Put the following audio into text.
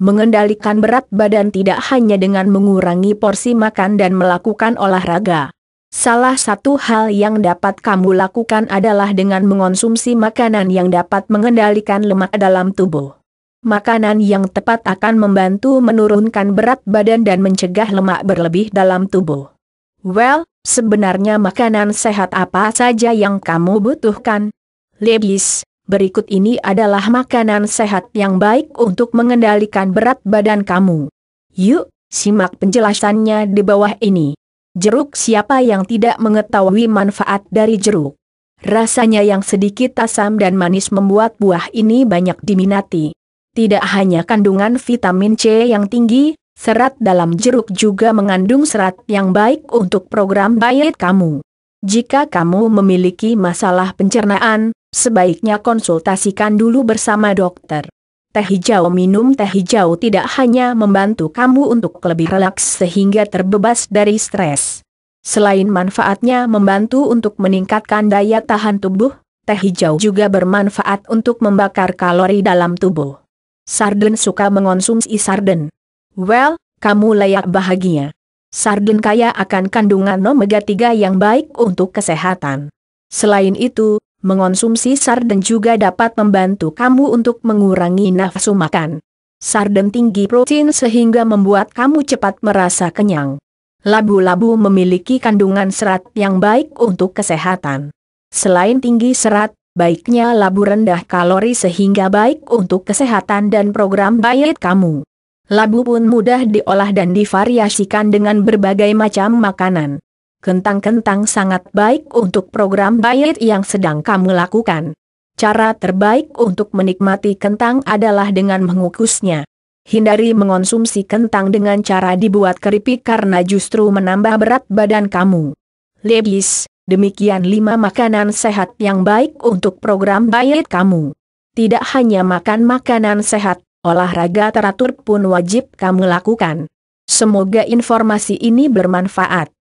mengendalikan berat badan tidak hanya dengan mengurangi porsi makan dan melakukan olahraga. Salah satu hal yang dapat kamu lakukan adalah dengan mengonsumsi makanan yang dapat mengendalikan lemak dalam tubuh. Makanan yang tepat akan membantu menurunkan berat badan dan mencegah lemak berlebih dalam tubuh. Well, sebenarnya makanan sehat apa saja yang kamu butuhkan? Ladies, berikut ini adalah makanan sehat yang baik untuk mengendalikan berat badan kamu. Yuk, simak penjelasannya di bawah ini. Jeruk siapa yang tidak mengetahui manfaat dari jeruk? Rasanya yang sedikit asam dan manis membuat buah ini banyak diminati. Tidak hanya kandungan vitamin C yang tinggi, serat dalam jeruk juga mengandung serat yang baik untuk program diet kamu. Jika kamu memiliki masalah pencernaan, Sebaiknya konsultasikan dulu bersama dokter. Teh hijau minum teh hijau tidak hanya membantu kamu untuk lebih relaks sehingga terbebas dari stres. Selain manfaatnya membantu untuk meningkatkan daya tahan tubuh, teh hijau juga bermanfaat untuk membakar kalori dalam tubuh. Sarden suka mengonsumsi sarden. Well, kamu layak bahagia. Sarden kaya akan kandungan omega 3 yang baik untuk kesehatan. Selain itu, Mengonsumsi sarden juga dapat membantu kamu untuk mengurangi nafsu makan. Sarden tinggi protein sehingga membuat kamu cepat merasa kenyang. Labu-labu memiliki kandungan serat yang baik untuk kesehatan. Selain tinggi serat, baiknya labu rendah kalori sehingga baik untuk kesehatan dan program diet kamu. Labu pun mudah diolah dan divariasikan dengan berbagai macam makanan kentang-kentang sangat baik untuk program diet yang sedang kamu lakukan. Cara terbaik untuk menikmati kentang adalah dengan mengukusnya. Hindari mengonsumsi kentang dengan cara dibuat keripik karena justru menambah berat badan kamu. Lebis, demikian 5 makanan sehat yang baik untuk program diet kamu. Tidak hanya makan makanan sehat, olahraga teratur pun wajib kamu lakukan. Semoga informasi ini bermanfaat.